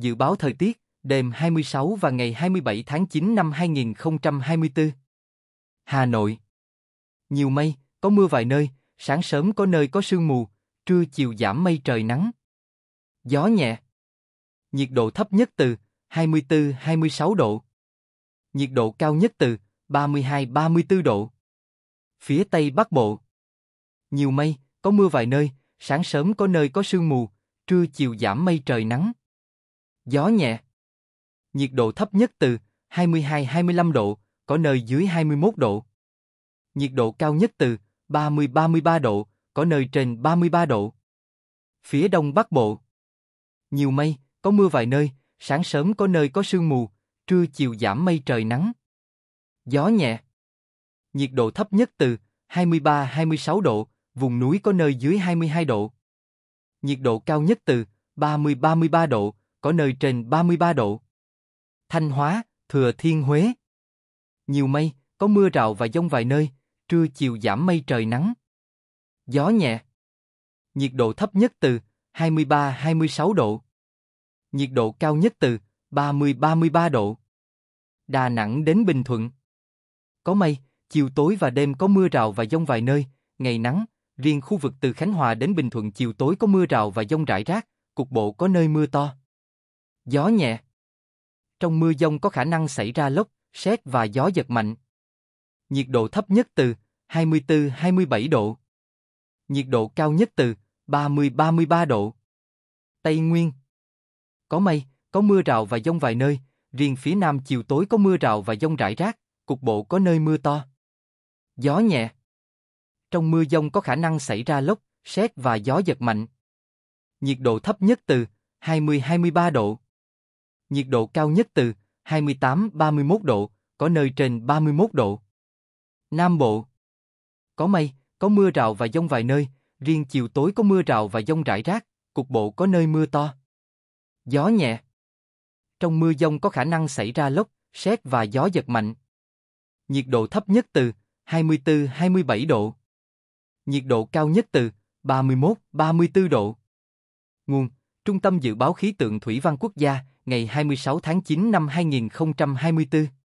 Dự báo thời tiết, đêm 26 và ngày 27 tháng 9 năm 2024. Hà Nội. Nhiều mây, có mưa vài nơi, sáng sớm có nơi có sương mù, trưa chiều giảm mây trời nắng. Gió nhẹ. Nhiệt độ thấp nhất từ 24-26 độ. Nhiệt độ cao nhất từ 32-34 độ. Phía Tây Bắc Bộ. Nhiều mây, có mưa vài nơi, sáng sớm có nơi có sương mù, trưa chiều giảm mây trời nắng gió nhẹ. Nhiệt độ thấp nhất từ 22-25 độ, có nơi dưới 21 độ. Nhiệt độ cao nhất từ 30-33 độ, có nơi trên 33 độ. Phía đông bắc bộ. Nhiều mây, có mưa vài nơi, sáng sớm có nơi có sương mù, trưa chiều giảm mây trời nắng. Gió nhẹ. Nhiệt độ thấp nhất từ 23-26 độ, vùng núi có nơi dưới 22 độ. Nhiệt độ cao nhất từ 30-33 độ, có nơi trên 33 độ. Thanh Hóa, Thừa Thiên Huế. Nhiều mây, có mưa rào và dông vài nơi, trưa chiều giảm mây trời nắng. Gió nhẹ. Nhiệt độ thấp nhất từ 23-26 độ. Nhiệt độ cao nhất từ 30-33 độ. Đà Nẵng đến Bình Thuận. Có mây, chiều tối và đêm có mưa rào và dông vài nơi, ngày nắng, riêng khu vực từ Khánh Hòa đến Bình Thuận chiều tối có mưa rào và dông rải rác, cục bộ có nơi mưa to. Gió nhẹ. Trong mưa dông có khả năng xảy ra lốc, sét và gió giật mạnh. Nhiệt độ thấp nhất từ 24-27 độ. Nhiệt độ cao nhất từ 30-33 độ. Tây Nguyên. Có mây, có mưa rào và dông vài nơi, riêng phía nam chiều tối có mưa rào và dông rải rác, cục bộ có nơi mưa to. Gió nhẹ. Trong mưa dông có khả năng xảy ra lốc, sét và gió giật mạnh. Nhiệt độ thấp nhất từ 20-23 độ nhiệt độ cao nhất từ 28-31 độ, có nơi trên 31 độ. Nam Bộ Có mây, có mưa rào và dông vài nơi, riêng chiều tối có mưa rào và dông rải rác, cục bộ có nơi mưa to. Gió nhẹ Trong mưa dông có khả năng xảy ra lốc, sét và gió giật mạnh. Nhiệt độ thấp nhất từ 24-27 độ. Nhiệt độ cao nhất từ 31-34 độ. Nguồn Trung tâm Dự báo Khí tượng Thủy văn Quốc gia ngày 26 tháng 9 năm 2024.